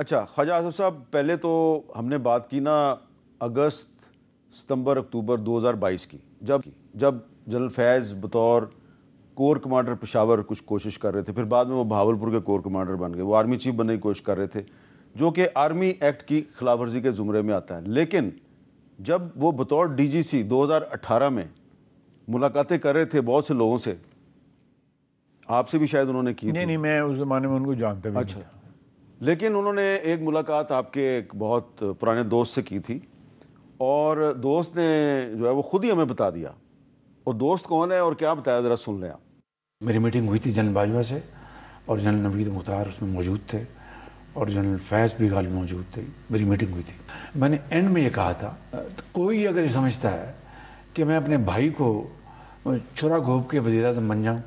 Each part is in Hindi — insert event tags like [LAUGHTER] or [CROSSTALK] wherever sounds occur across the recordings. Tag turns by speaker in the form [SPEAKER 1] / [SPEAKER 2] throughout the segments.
[SPEAKER 1] अच्छा ख्वाजा आसफ साहब पहले तो हमने बात की ना अगस्त सितंबर अक्टूबर 2022 की जब जब जनरल फैज़ बतौर कोर कमांडर पेशावर कुछ कोशिश कर रहे थे फिर बाद में वो भावलपुर के कोर कमांडर बन गए वो आर्मी चीफ बनने की कोशिश कर रहे थे जो कि आर्मी एक्ट की खिलाफ वर्जी के ज़ुमरे में आता है लेकिन जब वो बतौर डीजीसी 2018 में मुलाकातें कर रहे थे बहुत से लोगों से आपसे भी शायद उन्होंने की नहीं नहीं
[SPEAKER 2] मैं उस ज़माने में उनको जानता भी अच्छा
[SPEAKER 1] लेकिन उन्होंने एक मुलाकात आपके एक बहुत पुराने दोस्त से की थी और दोस्त ने जो है वो खुद ही हमें बता दिया और दोस्त कौन है और क्या बताया ज़रा सुन लें आप मेरी मीटिंग हुई थी जनरल बाजवा से और जनरल नवीद मुख्तार उसमें मौजूद थे और जनरल फैज भी गाल मौजूद थे मेरी मीटिंग हुई थी मैंने एंड में ये कहा था तो कोई अगर ये समझता है कि मैं अपने भाई को छुरा घोप के वजीर अजम बन जाऊँ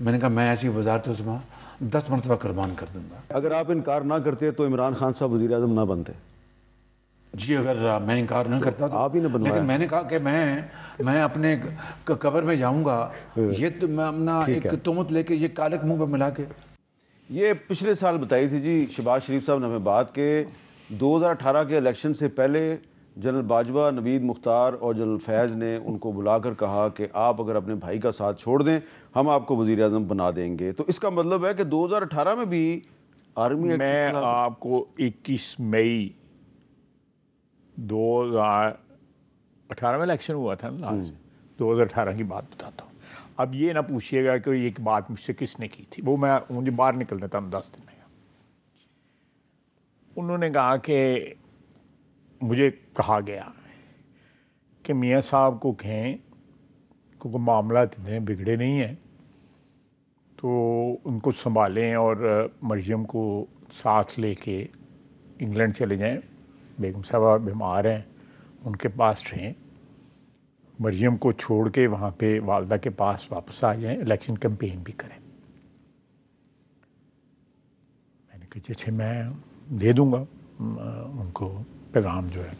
[SPEAKER 1] मैंने कहा मैं ऐसी वजारत उस्मा दस मरतबा कुर्बान कर दूंगा अगर आप इनकार ना करते तो इमरान खान साहब वजी अजम ना बनते जी अगर मैं इनकार ना करता तो आप ही ना बन लेकिन मैंने कहा कि मैं मैं अपने कबर में जाऊंगा हाँ। ये तो मैं अपना एक तोमत लेके ये कालक मुंह पर मिला के ये पिछले साल बताई थी जी शबाज शरीफ साहब ने हमें बात के 2018 के इलेक्शन से पहले जनरल बाजवा नवीद मुख्तार और जनरल फैज़ ने उनको बुलाकर कहा कि आप अगर अपने भाई का साथ छोड़ दें हम आपको वज़ी अजम बना देंगे तो इसका मतलब है कि 2018 में भी आर्मी मैं आपको 21 मई 2018
[SPEAKER 2] में इलेक्शन हुआ था ना हम्म। दो हज़ार अठारह की बात बताता हूँ अब ये ना पूछिएगा कि एक बात मुझसे किसने की थी वो मैं मुझे बाहर निकलता था दस दिन में उन्होंने कहा कि मुझे कहा गया कि मियाँ साहब को कहें क्योंकि मामला इतने बिगड़े नहीं हैं तो उनको संभालें और मरियम को साथ लेके इंग्लैंड चले जाएं बेगम साहबा बीमार हैं उनके पास रहें मरियम को छोड़ के वहाँ पे वालदा के पास वापस आ जाएं इलेक्शन कैंपेन भी करें मैंने कहा जैसे मैं दे दूँगा उनको पैगाम जो है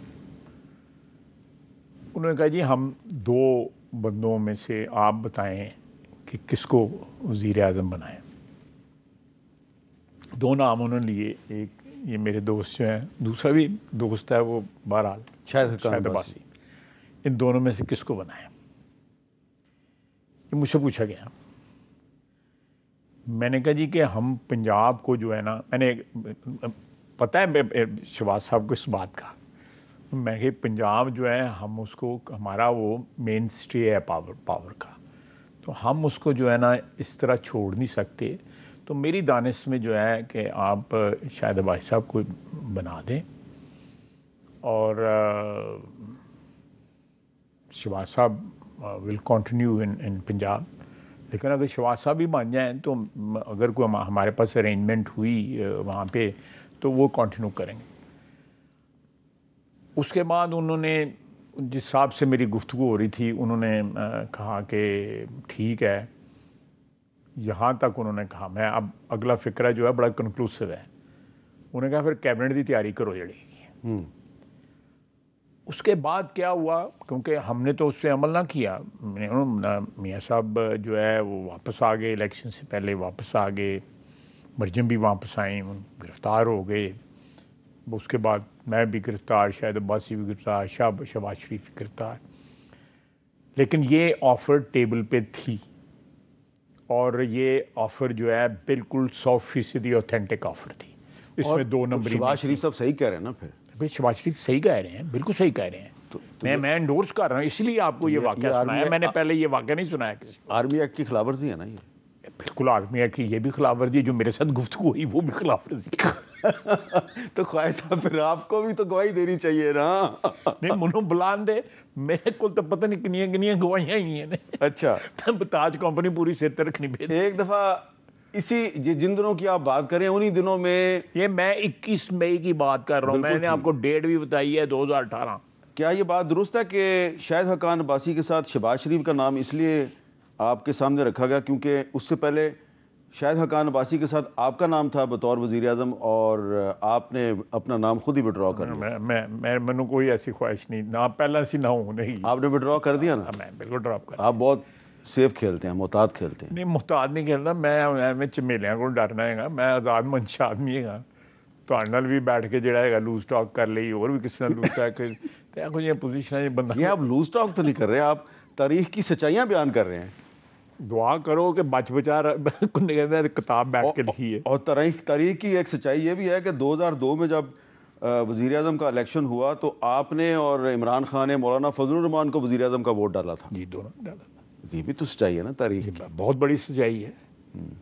[SPEAKER 2] उन्होंने कहा जी हम दो बंदों में से आप बताएं कि किसको वज़ी अजम बनाएं दो नाम उन्होंने लिए एक ये मेरे दोस्त जो हैं दूसरा भी दोस्त है वो बहरहाल शायद इन दोनों में से किसको बनाएं ये मुझसे पूछा गया मैंने कहा जी कि हम पंजाब को जो है ना मैंने पता है मैं शिवाज साहब को इस बात का मैं कि पंजाब जो है हम उसको हमारा वो मेन स्टे है पावर पावर का तो हम उसको जो है ना इस तरह छोड़ नहीं सकते तो मेरी दानिश में जो है कि आप शायद भाई साहब को बना दें और शिवाज साहब will continue in in Punjab लेकिन अगर शिवाज साहब भी मान जाएँ तो अगर कोई हमारे पास अरेंजमेंट हुई वहाँ पे तो वो कंटिन्यू करेंगे उसके बाद उन्होंने जिस हिसाब से मेरी गुफ्तु हो रही थी उन्होंने कहा कि ठीक है यहाँ तक उन्होंने कहा मैं अब अगला फिक्रा जो है बड़ा कंक्लूसिव है उन्होंने कहा फिर कैबिनेट की तैयारी करो जड़ी हम्म। उसके बाद क्या हुआ क्योंकि हमने तो उस पर अमल ना किया मियाँ साहब जो है वो वापस आ गए इलेक्शन से पहले वापस आ गए मरजम भी वापस आई गिरफ़्तार हो गए उसके बाद मैं भी गिरफ़्तार शायद अब्बासी भी गिरफ़्तार शाह शबाज शरीफ गिरफ़्तार लेकिन ये ऑफ़र टेबल पे थी और ये ऑफ़र जो है बिल्कुल सौ फीसदी ऑथेंटिक ऑफ़र थी इसमें दो नंबर शबाज
[SPEAKER 1] शरीफ साहब सही कह रहे हैं ना फिर
[SPEAKER 2] भाई शबाज शरीफ सही कह रहे हैं बिल्कुल सही कह रहे हैं तो, तो मैं मैं इंडोर्स कर रहा हूँ इसलिए आपको ये वाक्य सुनाया मैंने पहले ये वाक्य नहीं सुनाया किसी आर्मी एक्ट की वर्जी है ना ये बिल्कुल आर्मिया की ये भी खिलाफ वर्जी जो मेरे साथ गुफ्तु हुई वो भी खिलाफ वर्जी [LAUGHS] तो ख्वाह साहब फिर आपको भी तो गवाही देनी चाहिए ना [LAUGHS] नहीं मनो बुलान दे मेरे को तो पता नहीं किनिया किनिया गवाहियाँ ही हैं अच्छा तब [LAUGHS] ताज कंपनी पूरी सेहत रखनी पड़ी एक
[SPEAKER 1] दफ़ा इसी ये जिन दिनों की आप बात करें उन्हीं दिनों में ये मैं 21 मई की बात कर रहा हूँ मैंने आपको डेट भी बताई है दो क्या ये बात दुरुस्त है कि शायद हकान अब्बासी के साथ शबाज शरीफ का नाम इसलिए आपके सामने रखा गया क्योंकि उससे पहले शायद हकान अब्बासी के साथ आपका नाम था बतौर वज़ी अजम और आपने अपना नाम खुद ही विड्रॉ कर लिया मैं मैं मैं मैं कोई ऐसी ख्वाहिश नहीं ना पहला सी ना हूँ नहीं आपने विड्रॉ कर दिया ना हाँ, मैं बिल्कुल ड्रॉप कर आप बहुत सेफ खेलते हैं मुहताद खेलते हैं
[SPEAKER 2] नहीं मोहतात नहीं खेलना मैं मैं झमेलियाँ को डरना है मैं आज़ाद मनशा आदमी है तो भी बैठ के जरा ਜਿਹੜਾ ਹੈਗਾ ਲੂਜ਼ ਟਾਕ ਕਰ ਲਈ ਹੋਰ ਵੀ ਕਿਸੇ लूज टॉक ਟਾਕ ਤੇ ਇਹੋ ਜਿਹੀਆਂ ਪੋਜੀਸ਼ਨਾਂ 'ਚ ਬੰਦਾ ਇਹ ਆਪ ਲੂਜ਼
[SPEAKER 1] ਟਾਕ ਤਾਂ ਨਹੀਂ ਕਰ ਰਹੇ ਆਪ ਤਾਰੀਖ ਕੀ दुआ करो कि बच बचा किताब बैठ के लिखी है और तारीख तारीख की एक सच्चाई ये भी है कि 2002 में जब वज़ी अजम का इलेक्शन हुआ तो आपने और इमरान खान ने मौलाना रमान को वज़ी अजम का वोट डाला था जी दोनों डाला था ये भी तो सच्चाई है ना तारीख बहुत बड़ी सच्चाई है हम्म।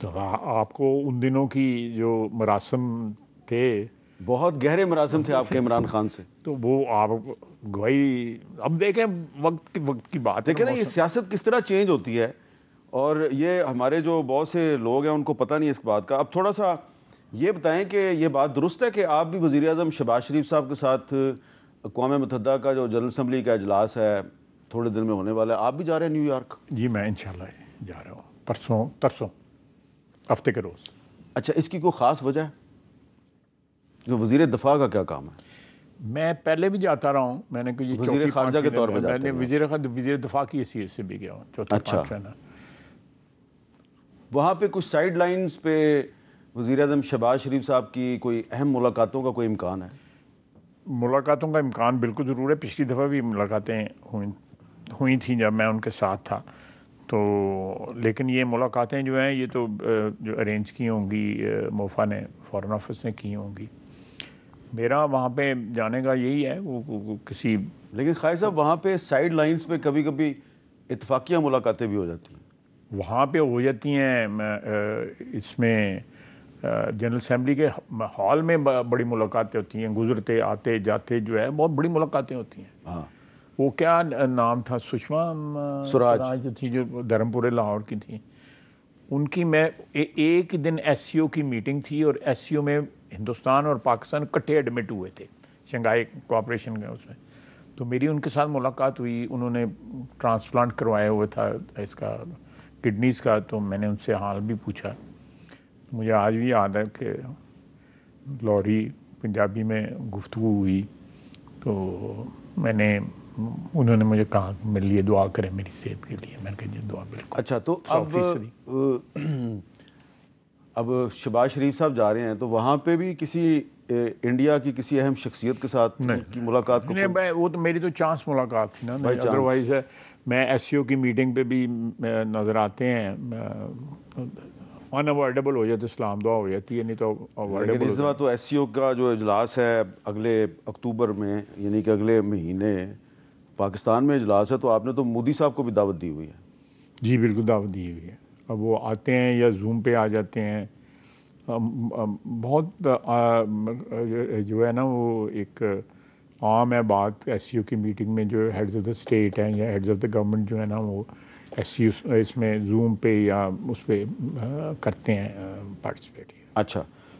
[SPEAKER 2] तो आपको उन दिनों की जो मरासम थे
[SPEAKER 1] बहुत गहरे मुराजम थे आपके इमरान खान से तो वो आप गई अब देखें वक्त की वक्त की बात देखें ना ये सियासत किस तरह चेंज होती है और ये हमारे जो बहुत से लोग हैं उनको पता नहीं इस बात का अब थोड़ा सा ये बताएं कि ये बात दुरुस्त है कि आप भी वज़ी अजम शबाज शरीफ साहब के साथ अकवा मतदा का जो जनरल असम्बली का अजलास है थोड़े दिन में होने वाला है आप भी जा रहे हैं न्यूयॉर्क
[SPEAKER 2] जी मैं इन जा रहा हूँ परसों
[SPEAKER 1] तरसों हफ्ते के रोज़ अच्छा इसकी कोई ख़ास वजह है वजीर दफा का क्या काम है
[SPEAKER 2] मैं पहले भी जाता रहा हूँ मैंने कुछ वजीर खारजा के तौर पर मैंने
[SPEAKER 1] वजीर वजीर दफा की इसी से भी गया हूँ अच्छा वहाँ पे कुछ साइड लाइन्स पे वजीर अजम शहबाज शरीफ साहब की कोई अहम मुलाकातों का कोई इम्कान है
[SPEAKER 2] मुलाकातों का इम्कान बिल्कुल ज़रूर है पिछली दफ़ा भी मुलाकातें हुई हुई थी जब मैं उनके साथ था तो लेकिन ये मुलाकातें जो हैं ये तो जो अरेंज की होंगी मोफा ने फॉरन ऑफिस ने की होंगी
[SPEAKER 1] मेरा वहाँ पे जाने का यही है वो, वो, वो किसी लेकिन खाए साहब वहाँ पे साइड लाइंस पे कभी कभी इतफाक़िया मुलाकातें भी हो जाती हैं वहाँ पे हो जाती
[SPEAKER 2] हैं इसमें जनरल असम्बली के हॉल में बड़ी मुलाकातें होती हैं गुजरते आते जाते जो है बहुत बड़ी मुलाकातें होती हैं हाँ। वो क्या नाम था सुषमा स्वराज जो थी जो धर्मपुरे लाहौर की थी उनकी मैं ए, एक दिन एस की मीटिंग थी और एस में हिंदुस्तान और पाकिस्तान इकट्ठे एडमिट हुए थे शंघाई कोऑपरेशन में उसमें तो मेरी उनके साथ मुलाकात हुई उन्होंने ट्रांसप्लांट करवाया हुआ था इसका किडनीज़ का तो मैंने उनसे हाल भी पूछा तो मुझे आज भी याद है कि लॉरी पंजाबी में गुफ्तु हुई तो मैंने उन्होंने मुझे कहा मेरे लिए दुआ करें मेरी सेहत के लिए मैंने कहा दुआ बिल्कुल
[SPEAKER 1] अच्छा तो अब अब शबाज शरीफ साहब जा रहे हैं तो वहाँ पे भी किसी इंडिया की किसी अहम शख्सियत के साथ की मुलाकात को नहीं मैं वो तो मेरी तो चांस मुलाकात थी
[SPEAKER 2] ना अदरवाइज़ है मैं एस e की मीटिंग पे भी नज़र आते हैं अनअवॉइडेबल हो जाए तो इस्लाम दुआ हो जाती है नहीं तो इस दफ़ा
[SPEAKER 1] तो एस e का जो अजलास है अगले अक्टूबर में यानी कि अगले महीने पाकिस्तान में इजलास है तो आपने तो मोदी साहब को भी दावत दी हुई
[SPEAKER 2] है जी बिल्कुल दावत दी हुई है वो आते हैं या जूम पे आ जाते हैं बहुत जो है ना वो एक आम है बात एस e की मीटिंग में जो हेड्स ऑफ द स्टेट हैं या हेड्स ऑफ द गवर्नमेंट जो है ना वो एस e इसमें जूम पे या उस पर करते हैं पार्टिसिपेट अच्छा